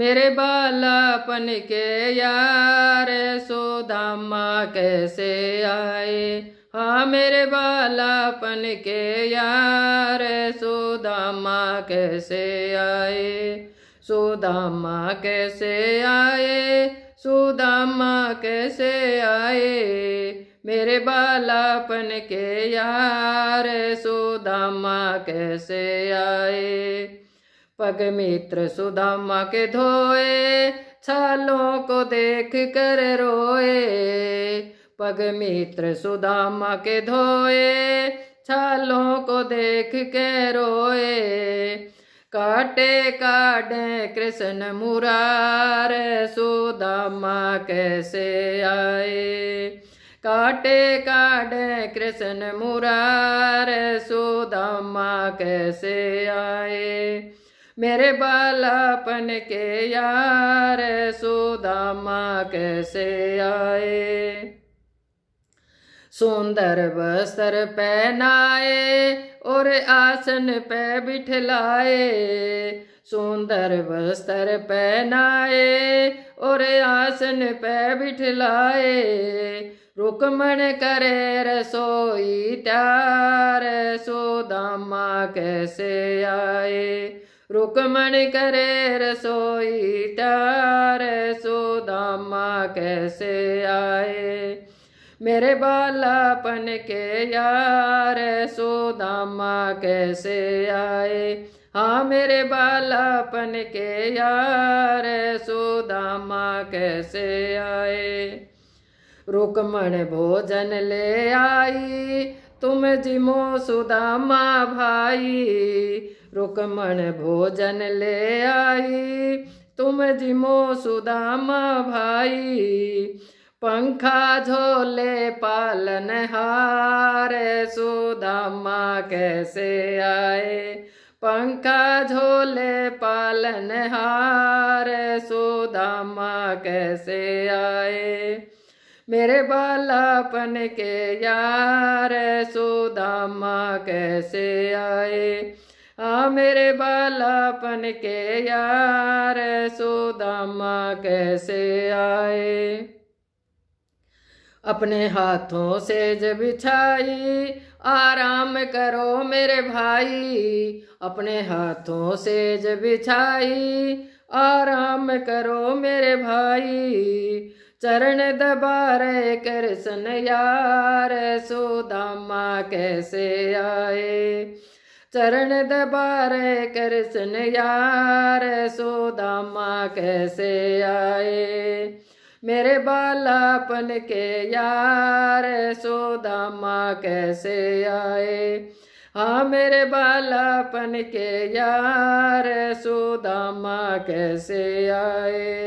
मेरे बालापन के यार सो धामा कैसे आए हाँ मेरे बालापन के यार सो धामा कैसे आए धामा कैसे आए धामा कैसे आए मेरे बालापन के यार सो धामा कैसे आए पग मित्र सुदामा के धोए छालों को देख कर रोए पग मित्र सुदामा के धोए छालों को देख के रोए काटे काटे कृष्ण मुरार सुदामा कैसे आए काटे काटे कृष्ण मुरार सुदामा कैसे आए मेरे बालापन के यार सुदामा कैसे आए सुंदर वस्त्र पहनाए और आसन पे बिठलाए सुंदर वस्त्र पहनाए और आसन पे बिठलाए रुकमण करे रसोई त्यार सुदामा कैसे आए रुकमण करे रसोई टार सो दामा कैसे आए मेरे बालापन के यार सो दामा कैसे आए हाँ मेरे बालापन के यार सुदामा कैसे आए रुकमण भोजन ले आई तुम जिमो सुदामा भाई रुकमण भोजन ले आई तुम जिमो सुदामा भाई पंखा झोले पालन हारे सुदामा कैसे आए पंखा झोले पालन हार सुदामा कैसे आए मेरे बालापन के यार सुदामा कैसे आए आ हाँ, मेरे बालापन के यार सुदामा कैसे आए अपने हाथों से जब बिछाई आराम करो मेरे भाई अपने हाथों से जब बिछाई आराम करो मेरे भाई चरण कर कृष्ण यार सुदामा कैसे आए चरण कर कृष्ण यार सुदामा कैसे आए मेरे बालापन के यार सुदामा कैसे आए हाँ मेरे बालापन के यार सुदामा कैसे आए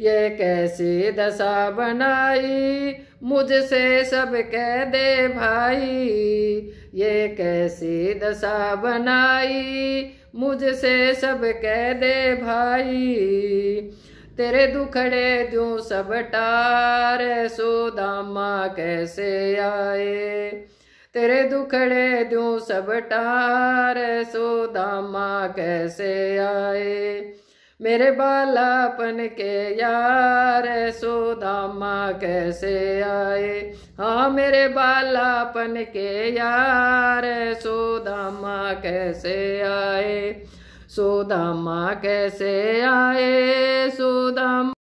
ये कैसी दशा बनाई मुझसे सब कह दे भाई ये कैसी दशा बनाई मुझसे सब कह दे भाई तेरे दुखड़े जो सब टार सो दामा कैसे आए तेरे दुखड़े जो सब टार सो दामा कैसे आए मेरे बालापन के यार दामा कैसे आए हाँ मेरे बालापन के यार दामा कैसे आए सुदामा कैसे आए सुदामा